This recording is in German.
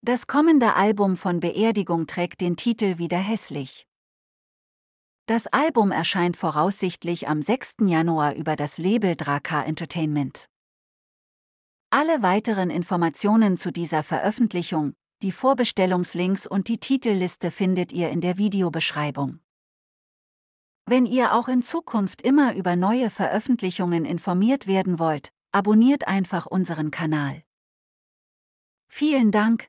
Das kommende Album von Beerdigung trägt den Titel Wieder hässlich. Das Album erscheint voraussichtlich am 6. Januar über das Label Draka Entertainment. Alle weiteren Informationen zu dieser Veröffentlichung, die Vorbestellungslinks und die Titelliste findet ihr in der Videobeschreibung. Wenn ihr auch in Zukunft immer über neue Veröffentlichungen informiert werden wollt, abonniert einfach unseren Kanal. Vielen Dank,